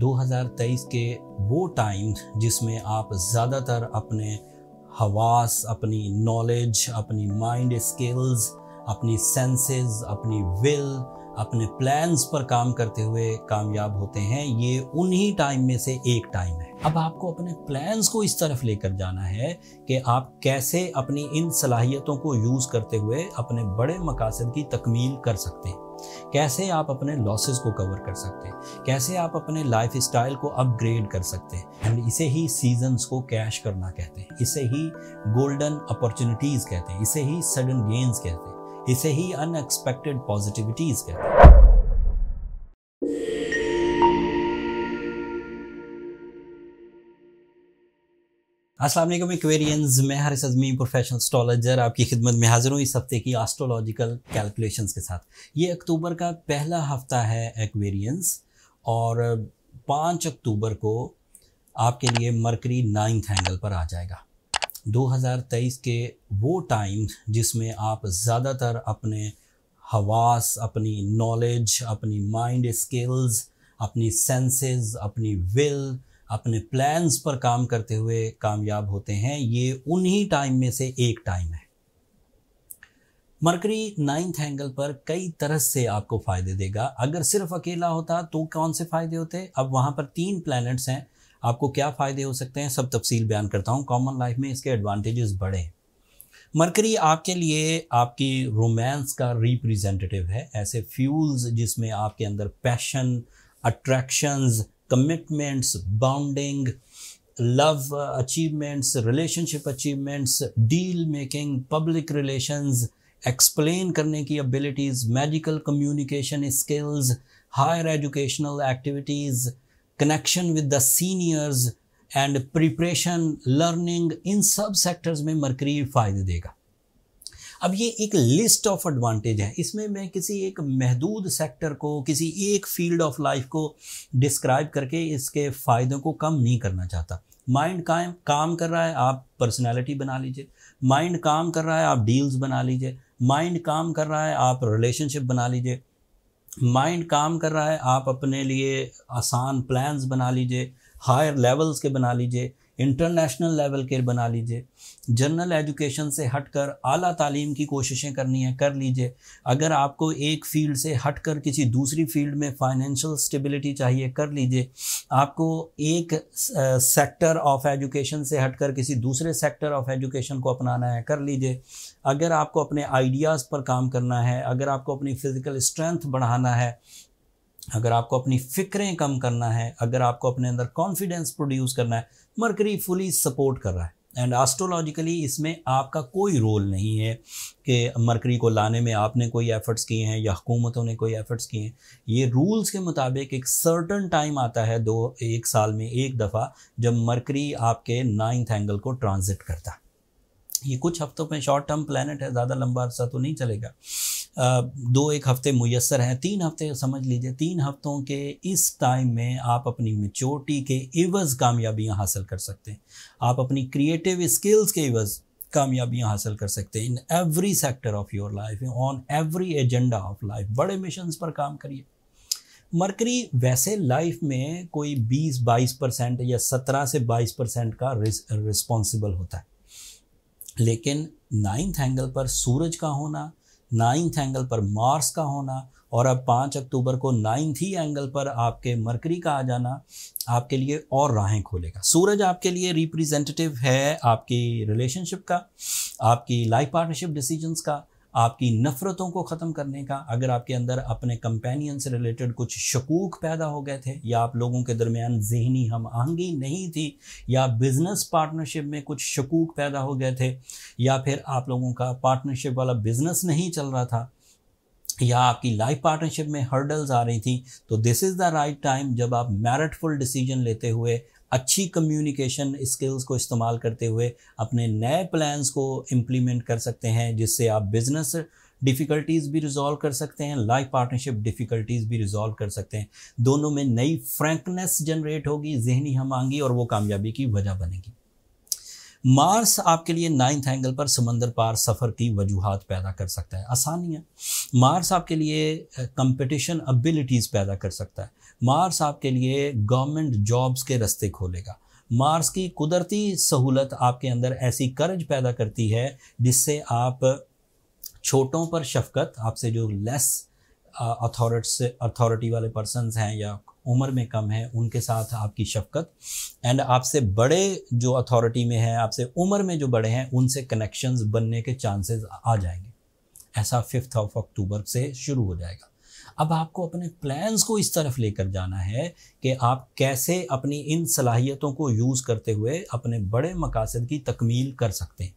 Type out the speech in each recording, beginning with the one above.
2023 के वो टाइम जिसमें आप ज़्यादातर अपने हवास अपनी नॉलेज अपनी माइंड स्किल्स अपनी सेंसेस अपनी विल अपने प्लान्स पर काम करते हुए कामयाब होते हैं ये उन्हीं टाइम में से एक टाइम है अब आपको अपने प्लान्स को इस तरफ लेकर जाना है कि आप कैसे अपनी इन सलाहियतों को यूज़ करते हुए अपने बड़े मकासद की तकमील कर सकते हैं कैसे आप अपने लॉसेस को कवर कर सकते हैं कैसे आप अपने लाइफ स्टाइल को अपग्रेड कर सकते हैं एंड इसे ही सीजन्स को कैश करना कहते हैं इसे ही गोल्डन अपॉर्चुनिटीज़ कहते हैं इसे ही सडन गेंस कहते हैं इसे ही अनएक्सपेक्टेड पॉजिटिविटीज़ कहते हैं असलम एक्वेरियंस मैं हरिस अजमी प्रोफेशनल स्ट्रॉलॉजर आपकी खिदमत में हाजिर हूँ इस हफ्ते की एस्ट्रोलॉजिकल कैलकुलेशंस के साथ ये अक्टूबर का पहला हफ्ता है एक्वेरियंस और पाँच अक्टूबर को आपके लिए मरकरी नाइन्थ एंगल पर आ जाएगा 2023 के वो टाइम जिसमें आप ज़्यादातर अपने हवास अपनी नॉलेज अपनी माइंड स्किल्स अपनी सेंसेस अपनी विल अपने प्लान्स पर काम करते हुए कामयाब होते हैं ये उन्हीं टाइम में से एक टाइम है मरकरी नाइन्थ एंगल पर कई तरह से आपको फ़ायदे देगा अगर सिर्फ अकेला होता तो कौन से फ़ायदे होते अब वहाँ पर तीन प्लैनेट्स हैं आपको क्या फ़ायदे हो सकते हैं सब तफसील बयान करता हूँ कॉमन लाइफ में इसके एडवांटेजेस बड़े मरकरी आपके लिए आपकी रोमांस का रिप्रेजेंटेटिव है ऐसे फ्यूल्स जिसमें आपके अंदर passion attractions commitments bounding love achievements relationship achievements deal making public relations explain करने की abilities magical communication skills higher educational activities connection with the seniors and preparation learning इन सब सेक्टर्स में मरकरी फायदे देगा अब ये एक लिस्ट ऑफ एडवांटेज है इसमें मैं किसी एक महदूद सेक्टर को किसी एक फील्ड ऑफ लाइफ को डिस्क्राइब करके इसके फ़ायदों को कम नहीं करना चाहता माइंड कायम काम कर रहा है आप पर्सनालिटी बना लीजिए माइंड काम कर रहा है आप डील्स बना लीजिए माइंड काम कर रहा है आप रिलेशनशिप बना लीजिए माइंड काम कर रहा है आप अपने लिए आसान प्लान्स बना लीजिए हायर लेवल्स के बना लीजिए इंटरनेशनल लेवल के बना लीजिए जनरल एजुकेशन से हटकर आला तालीम की कोशिशें करनी है कर लीजिए अगर आपको एक फील्ड से हटकर किसी दूसरी फील्ड में फाइनेंशियल स्टेबिलिटी चाहिए कर लीजिए आपको एक सेक्टर ऑफ एजुकेशन से हटकर किसी दूसरे सेक्टर ऑफ एजुकेशन को अपनाना है कर लीजिए अगर आपको अपने आइडियाज़ पर काम करना है अगर आपको अपनी फ़िज़िकल स्ट्रेंथ बढ़ाना है अगर आपको अपनी फ़िक्रें कम करना है अगर आपको अपने अंदर कॉन्फिडेंस प्रोड्यूस करना है मरकरी फुली सपोर्ट कर रहा है एंड एस्ट्रोलॉजिकली इसमें आपका कोई रोल नहीं है कि मरकरी को लाने में आपने कोई एफ़र्ट्स किए हैं या हुकूमतों ने कोई एफ़र्ट्स किए हैं ये रूल्स के मुताबिक एक सर्टन टाइम आता है दो एक साल में एक दफ़ा जब मरकरी आपके नाइन्थ एंगल को ट्रांजिट करता ये कुछ हफ्तों में शॉर्ट टर्म प्लानट है ज़्यादा लंबा अरसा तो नहीं चलेगा दो एक हफ्ते मैसर हैं तीन हफ्ते समझ लीजिए तीन हफ्तों के इस टाइम में आप अपनी मेचोरटी के इवज़ कामयाबियाँ हासिल कर सकते हैं आप अपनी क्रिएटिव स्किल्स के इवज़ कामयाबियाँ हासिल कर सकते हैं in every sector of your life on every agenda of life बड़े मिशन पर काम करिए मरकरी वैसे लाइफ में कोई 20-22 परसेंट या 17 से 22 परसेंट का रिस्पॉन्सिबल होता है लेकिन नाइन्थ एंगल पर सूरज का होना नाइन्थ एंगल पर मार्स का होना और अब पाँच अक्टूबर को नाइन्थ ही एंगल पर आपके मरकरी का आ जाना आपके लिए और राहें खोलेगा सूरज आपके लिए रिप्रेजेंटेटिव है आपकी रिलेशनशिप का आपकी लाइफ पार्टनरशिप डिसीजंस का आपकी नफ़रतों को ख़त्म करने का अगर आपके अंदर अपने कंपेनियन से रिलेटेड कुछ शकूक पैदा हो गए थे या आप लोगों के दरमियान जहनी हम आहंगी नहीं थी या बिज़नेस पार्टनरशिप में कुछ शकूक पैदा हो गए थे या फिर आप लोगों का पार्टनरशिप वाला बिज़नेस नहीं चल रहा था या आपकी लाइफ पार्टनरशिप में हर्डल्स आ रही थी तो this is the right time जब आप मैरिटफुल डिसीजन लेते हुए अच्छी कम्युनिकेशन स्किल्स को इस्तेमाल करते हुए अपने नए प्लान्स को इम्प्लीमेंट कर सकते हैं जिससे आप बिज़नेस डिफ़िकल्टीज़ भी रिजॉल्व कर सकते हैं लाइफ पार्टनरशिप डिफ़िकल्टीज़ भी रिजॉल्व कर सकते हैं दोनों में नई फ्रैंकनेस जनरेट होगी जहनी हम आंगी और वो कामयाबी की वजह बनेगी मार्स आपके लिए नाइन्थ एंगल पर समंदर पार सफ़र की वजूहत पैदा कर सकता है आसानियाँ मार्स आपके लिए कंपटीशन अबिलिटीज़ पैदा कर सकता है मार्स आपके लिए गवर्नमेंट जॉब्स के रास्ते खोलेगा मार्स की कुदरती सहूलत आपके अंदर ऐसी कर्ज पैदा करती है जिससे आप छोटों पर शफकत आपसे जो लेस अथॉरिट्स अथॉरिटी वाले पर्सनस हैं या उम्र में कम है उनके साथ आपकी शफकत एंड आपसे बड़े जो अथॉरिटी में हैं आपसे उम्र में जो बड़े हैं उनसे कनेक्शंस बनने के चांसेस आ जाएंगे ऐसा फिफ्थ ऑफ अक्टूबर से शुरू हो जाएगा अब आपको अपने प्लान्स को इस तरफ लेकर जाना है कि आप कैसे अपनी इन सलाहियतों को यूज़ करते हुए अपने बड़े मकासद की तकमील कर सकते हैं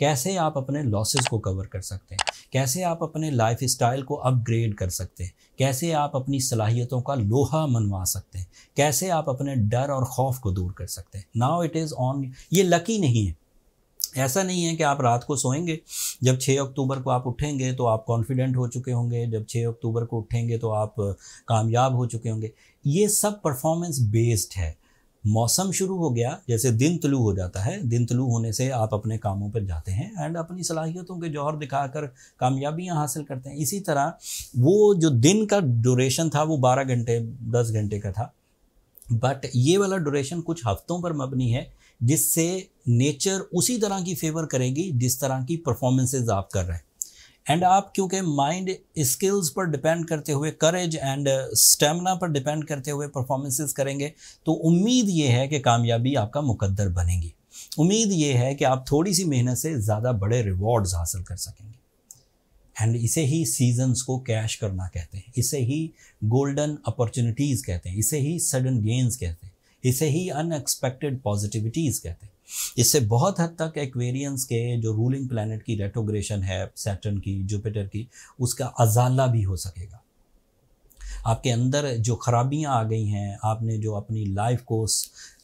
कैसे आप अपने लॉसेस को कवर कर सकते हैं कैसे आप अपने लाइफ स्टाइल को अपग्रेड कर सकते हैं कैसे आप अपनी सलाहियतों का लोहा मनवा सकते हैं कैसे आप अपने डर और खौफ को दूर कर सकते हैं नाउ इट इज़ ऑन ये लकी नहीं है ऐसा नहीं है कि आप रात को सोएंगे जब 6 अक्टूबर को आप उठेंगे तो आप कॉन्फिडेंट हो चुके होंगे जब 6 अक्टूबर को उठेंगे तो आप कामयाब हो चुके होंगे ये सब परफॉर्मेंस बेस्ड है मौसम शुरू हो गया जैसे दिन तलु हो जाता है दिन तलु होने से आप अपने कामों पर जाते हैं एंड अपनी सलाहियतों के जौहर दिखाकर कामयाबियां हासिल करते हैं इसी तरह वो जो दिन का ड्यूरेशन था वो बारह घंटे दस घंटे का था बट ये वाला ड्यूरेशन कुछ हफ्तों पर मबनी है जिससे नेचर उसी तरह की फेवर करेगी जिस तरह की परफॉर्मेंसेज आप कर रहे हैं एंड आप क्योंकि माइंड स्किल्स पर डिपेंड करते हुए करेज एंड स्टेमिना पर डिपेंड करते हुए परफॉर्मेंसेज करेंगे तो उम्मीद ये है कि कामयाबी आपका मुकद्दर बनेगी उम्मीद ये है कि आप थोड़ी सी मेहनत से ज़्यादा बड़े रिवॉर्ड्स हासिल कर सकेंगे एंड इसे ही सीजन्स को कैश करना कहते हैं इसे ही गोल्डन अपॉर्चुनिटीज़ कहते हैं इसे ही सडन गेंस कहते हैं इसे ही अनएक्सपेक्टेड पॉजिटिविटीज कहते हैं इससे बहुत हद तक एक्वेरियंस के जो रूलिंग प्लानट की रेटोग्रेशन है सैटर्न की जुपिटर की उसका अजाला भी हो सकेगा आपके अंदर जो खराबियां आ गई हैं आपने जो अपनी लाइफ को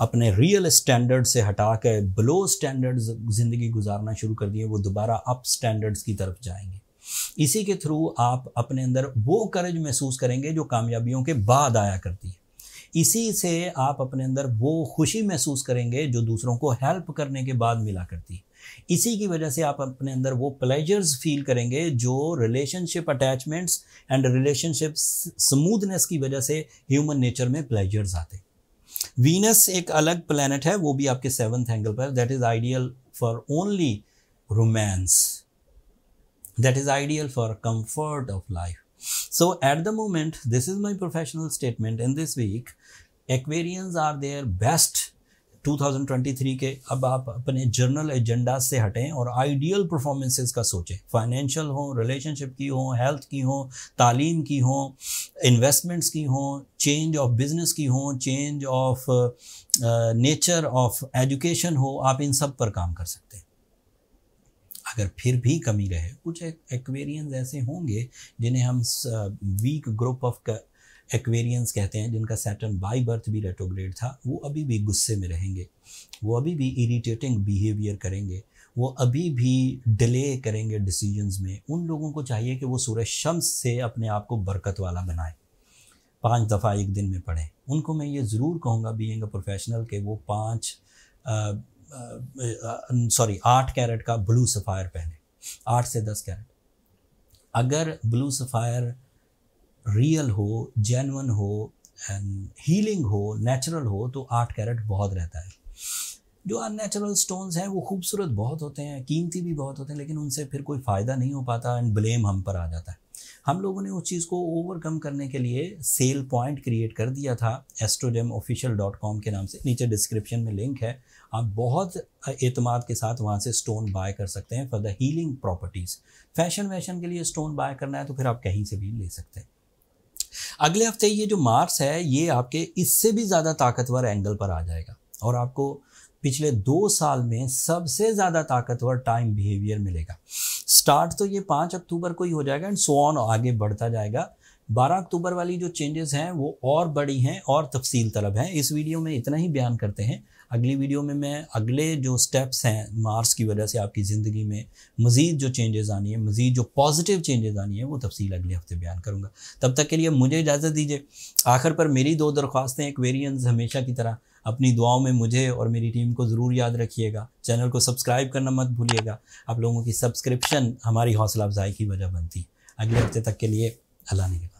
अपने रियल स्टैंडर्ड से हटा कर बिलो स्टैंडर्ड्स ज़िंदगी गुजारना शुरू कर दिए वो दोबारा अप स्टैंडर्ड्स की तरफ जाएंगे इसी के थ्रू आप अपने अंदर वो करज महसूस करेंगे जो कामयाबियों के बाद आया करती है इसी से आप अपने अंदर वो खुशी महसूस करेंगे जो दूसरों को हेल्प करने के बाद मिला करती है इसी की वजह से आप अपने अंदर वो प्लेजर्स फील करेंगे जो relationship attachments and relationship smoothness की वजह से ह्यूमन नेचर में प्लेजर्स आते वीनस एक अलग प्लानट है वो भी आपके सेवन्थ एंगल पर that is ideal for only romance that is ideal for comfort of life So at the moment, this is my professional statement in this week. Aquarians are their best 2023 के अब आप अपने journal agenda से हटें और ideal performances का सोचें financial हो relationship की हो हेल्थ की हो तालीम की हो इन्वेस्टमेंट्स की हो चेंज ऑफ बिजनेस की हो change of nature of education हो आप इन सब पर काम कर सकते हैं अगर फिर भी कमी रहे कुछ एक्वेरियंस ऐसे होंगे जिन्हें हम वीक ग्रुप ऑफ एक्वेरियंस कहते हैं जिनका सैटर्न बाई बर्थ भी रेटोग्रेड था वो अभी भी गुस्से में रहेंगे वो अभी भी इरीटेटिंग बिहेवियर करेंगे वो अभी भी डिले करेंगे डिसीजंस में उन लोगों को चाहिए कि वो सूर्य शम्स से अपने आप को बरकत वाला बनाए पांच दफ़ा एक दिन में पढ़ें उनको मैं ये ज़रूर कहूँगा बीइंग अ प्रोफेशनल के वो पांच सॉरी आठ कैरेट का ब्लू सफ़ायर पहने आठ से दस कैरेट अगर ब्लू सफ़ायर रियल हो जेनवन हो एंड हीलिंग हो नेचुरल हो तो आठ कैरेट बहुत रहता है जो अननेचुरल स्टोन्स हैं वो खूबसूरत बहुत होते हैं कीमती भी बहुत होते हैं लेकिन उनसे फिर कोई फ़ायदा नहीं हो पाता एंड ब्लेम हम पर आ जाता है हम लोगों ने उस चीज़ को ओवरकम करने के लिए सेल पॉइंट क्रिएट कर दिया था एस्ट्रोजेम ऑफिशियल डॉट कॉम के नाम से नीचे डिस्क्रिप्शन में लिंक है आप बहुत अतमाद के साथ वहाँ से स्टोन बाय कर सकते हैं for the healing properties fashion वैशन के लिए स्टोन बाय करना है तो फिर आप कहीं से भी ले सकते हैं अगले हफ्ते ये जो मार्स है ये आपके इससे भी ज़्यादा ताकतवर एंगल पर आ जाएगा और आपको पिछले दो साल में सबसे ज़्यादा ताकतवर टाइम बिहेवियर मिलेगा स्टार्ट तो ये पाँच अक्टूबर को ही हो जाएगा एंड सो ऑन आगे बढ़ता जाएगा 12 अक्टूबर वाली जो चेंजेस हैं वो और बड़ी हैं और तफसील तलब हैं इस वीडियो में इतना ही बयान करते हैं अगली वीडियो में मैं अगले जो स्टेप्स हैं मार्स की वजह से आपकी ज़िंदगी में मज़ीद जो चेंजेस आनी है मज़ीद जो पॉजिटिव चेंजेस आनी है वो तफसील अगले हफ्ते बयान करूँगा तब तक के लिए मुझे इजाज़त दीजिए आखिर पर मेरी दो दरख्वास्तें एक वेरियंस हमेशा की तरह अपनी दुआओं में मुझे और मेरी टीम को ज़रूर याद रखिएगा चैनल को सब्सक्राइब करना मत भूलिएगा आप लोगों की सब्सक्रिप्शन हमारी हौसला अफजाई की वजह बनती अगले हफ्ते तक के लिए अल्लाह ने